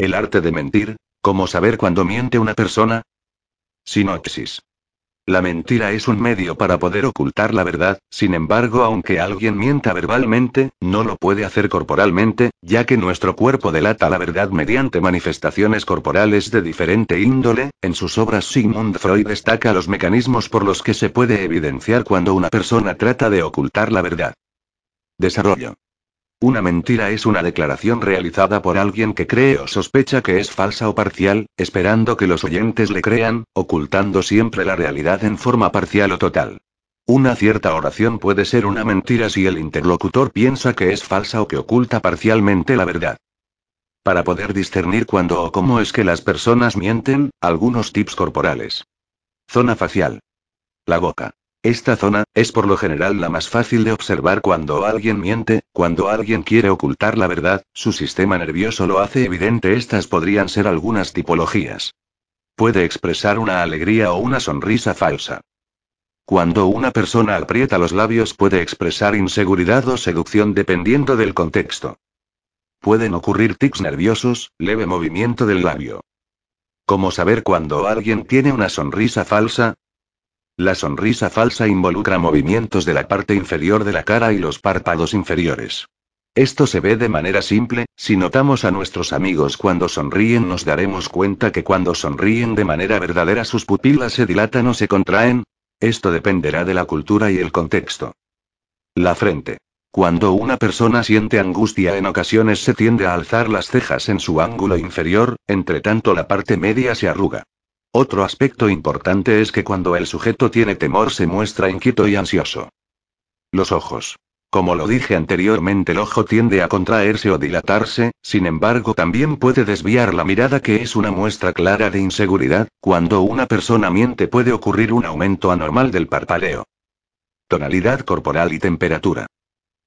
El arte de mentir, ¿cómo saber cuándo miente una persona? Sinopsis. La mentira es un medio para poder ocultar la verdad, sin embargo, aunque alguien mienta verbalmente, no lo puede hacer corporalmente, ya que nuestro cuerpo delata la verdad mediante manifestaciones corporales de diferente índole. En sus obras Sigmund Freud destaca los mecanismos por los que se puede evidenciar cuando una persona trata de ocultar la verdad. Desarrollo. Una mentira es una declaración realizada por alguien que cree o sospecha que es falsa o parcial, esperando que los oyentes le crean, ocultando siempre la realidad en forma parcial o total. Una cierta oración puede ser una mentira si el interlocutor piensa que es falsa o que oculta parcialmente la verdad. Para poder discernir cuándo o cómo es que las personas mienten, algunos tips corporales. Zona facial. La boca. Esta zona, es por lo general la más fácil de observar cuando alguien miente, cuando alguien quiere ocultar la verdad, su sistema nervioso lo hace evidente. Estas podrían ser algunas tipologías. Puede expresar una alegría o una sonrisa falsa. Cuando una persona aprieta los labios puede expresar inseguridad o seducción dependiendo del contexto. Pueden ocurrir tics nerviosos, leve movimiento del labio. ¿Cómo saber cuando alguien tiene una sonrisa falsa? La sonrisa falsa involucra movimientos de la parte inferior de la cara y los párpados inferiores. Esto se ve de manera simple, si notamos a nuestros amigos cuando sonríen nos daremos cuenta que cuando sonríen de manera verdadera sus pupilas se dilatan o se contraen. Esto dependerá de la cultura y el contexto. La frente. Cuando una persona siente angustia en ocasiones se tiende a alzar las cejas en su ángulo inferior, entre tanto la parte media se arruga. Otro aspecto importante es que cuando el sujeto tiene temor se muestra inquieto y ansioso. Los ojos. Como lo dije anteriormente, el ojo tiende a contraerse o dilatarse, sin embargo también puede desviar la mirada que es una muestra clara de inseguridad, cuando una persona miente puede ocurrir un aumento anormal del parpadeo. Tonalidad corporal y temperatura.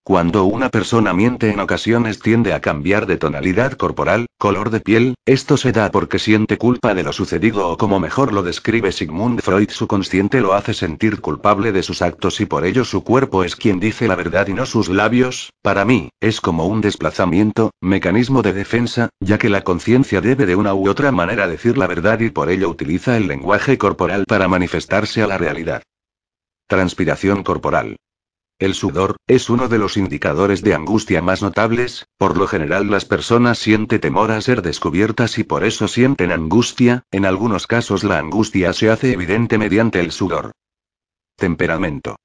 Cuando una persona miente en ocasiones tiende a cambiar de tonalidad corporal, color de piel, esto se da porque siente culpa de lo sucedido o como mejor lo describe Sigmund Freud su consciente lo hace sentir culpable de sus actos y por ello su cuerpo es quien dice la verdad y no sus labios, para mí, es como un desplazamiento, mecanismo de defensa, ya que la conciencia debe de una u otra manera decir la verdad y por ello utiliza el lenguaje corporal para manifestarse a la realidad. Transpiración corporal. El sudor, es uno de los indicadores de angustia más notables, por lo general las personas sienten temor a ser descubiertas y por eso sienten angustia, en algunos casos la angustia se hace evidente mediante el sudor. Temperamento.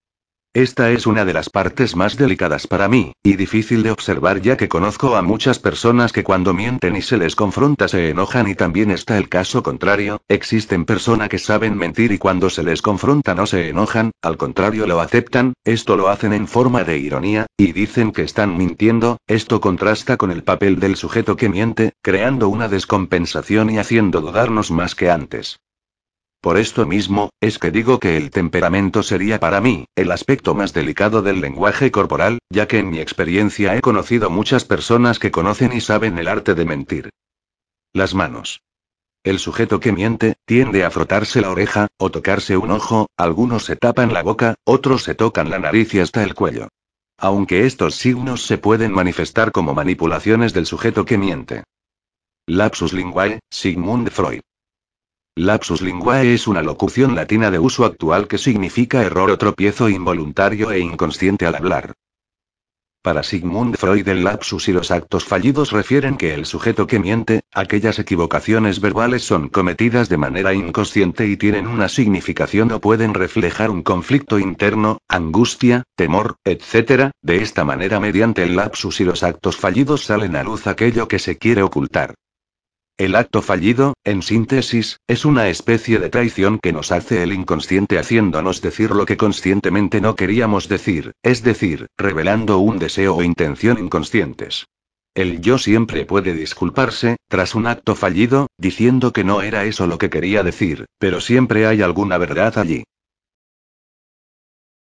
Esta es una de las partes más delicadas para mí, y difícil de observar ya que conozco a muchas personas que cuando mienten y se les confronta se enojan y también está el caso contrario, existen personas que saben mentir y cuando se les confronta no se enojan, al contrario lo aceptan, esto lo hacen en forma de ironía, y dicen que están mintiendo, esto contrasta con el papel del sujeto que miente, creando una descompensación y haciendo dudarnos más que antes. Por esto mismo, es que digo que el temperamento sería para mí, el aspecto más delicado del lenguaje corporal, ya que en mi experiencia he conocido muchas personas que conocen y saben el arte de mentir. Las manos. El sujeto que miente, tiende a frotarse la oreja, o tocarse un ojo, algunos se tapan la boca, otros se tocan la nariz y hasta el cuello. Aunque estos signos se pueden manifestar como manipulaciones del sujeto que miente. Lapsus linguae, Sigmund Freud. Lapsus linguae es una locución latina de uso actual que significa error o tropiezo involuntario e inconsciente al hablar. Para Sigmund Freud el lapsus y los actos fallidos refieren que el sujeto que miente, aquellas equivocaciones verbales son cometidas de manera inconsciente y tienen una significación o pueden reflejar un conflicto interno, angustia, temor, etc. De esta manera mediante el lapsus y los actos fallidos salen a luz aquello que se quiere ocultar. El acto fallido, en síntesis, es una especie de traición que nos hace el inconsciente haciéndonos decir lo que conscientemente no queríamos decir, es decir, revelando un deseo o intención inconscientes. El yo siempre puede disculparse, tras un acto fallido, diciendo que no era eso lo que quería decir, pero siempre hay alguna verdad allí.